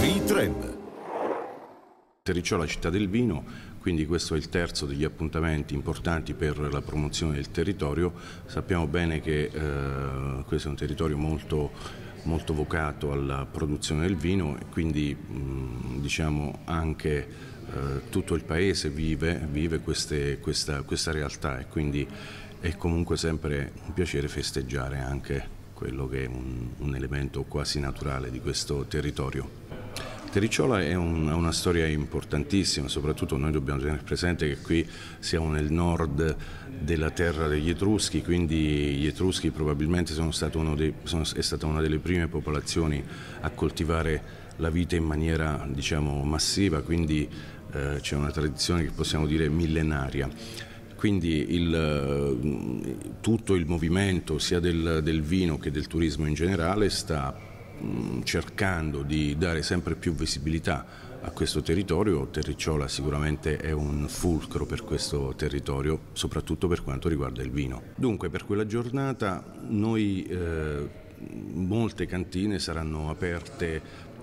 Ritrend. Terricciola città del vino, quindi questo è il terzo degli appuntamenti importanti per la promozione del territorio. Sappiamo bene che eh, questo è un territorio molto, molto, vocato alla produzione del vino e quindi mh, mm, diciamo anche eh, tutto il paese vive, vive queste, questa, questa realtà e quindi è comunque sempre un piacere festeggiare anche quello che è un, un elemento quasi naturale di questo territorio. Terricciola è, un, una storia importantissima, soprattutto noi dobbiamo tenere presente che qui siamo nel nord della terra degli Etruschi, quindi gli Etruschi probabilmente sono, dei, sono è stata una delle prime popolazioni a coltivare la vite in maniera diciamo, massiva, quindi eh, c'è una tradizione che possiamo dire millenaria. Quindi il, eh, tutto il movimento sia del, del vino che del turismo in generale sta mm, cercando di dare sempre più visibilità a questo territorio, Terricciola sicuramente è un fulcro per questo territorio, soprattutto per quanto riguarda il vino. Dunque per quella giornata noi eh, molte cantine saranno aperte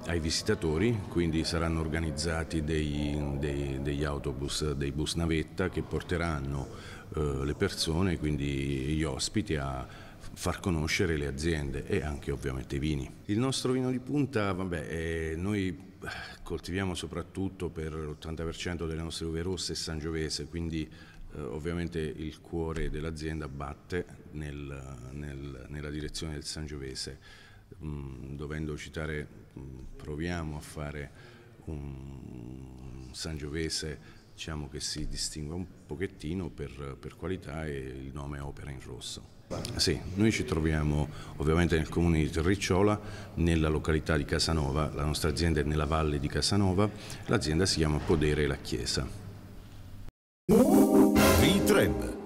ai visitatori, quindi saranno organizzati dei, dei, degli autobus, dei bus navetta che porteranno eh, le persone, quindi gli ospiti a far conoscere le aziende e anche ovviamente i vini. Il nostro vino di punta, vabbè, eh, noi coltiviamo soprattutto per l'80% delle nostre uve rosse sangiovese, quindi eh, ovviamente il cuore dell'azienda batte nel, nel, nella direzione del sangiovese, mh, mm, dovendo citare proviamo a fare un sangiovese diciamo che si distingue un pochettino per, per qualità e il nome è Opera in Rosso. Sì, noi ci troviamo ovviamente nel comune di Terricciola, nella località di Casanova, la nostra azienda è nella valle di Casanova, l'azienda si chiama Podere la Chiesa. V3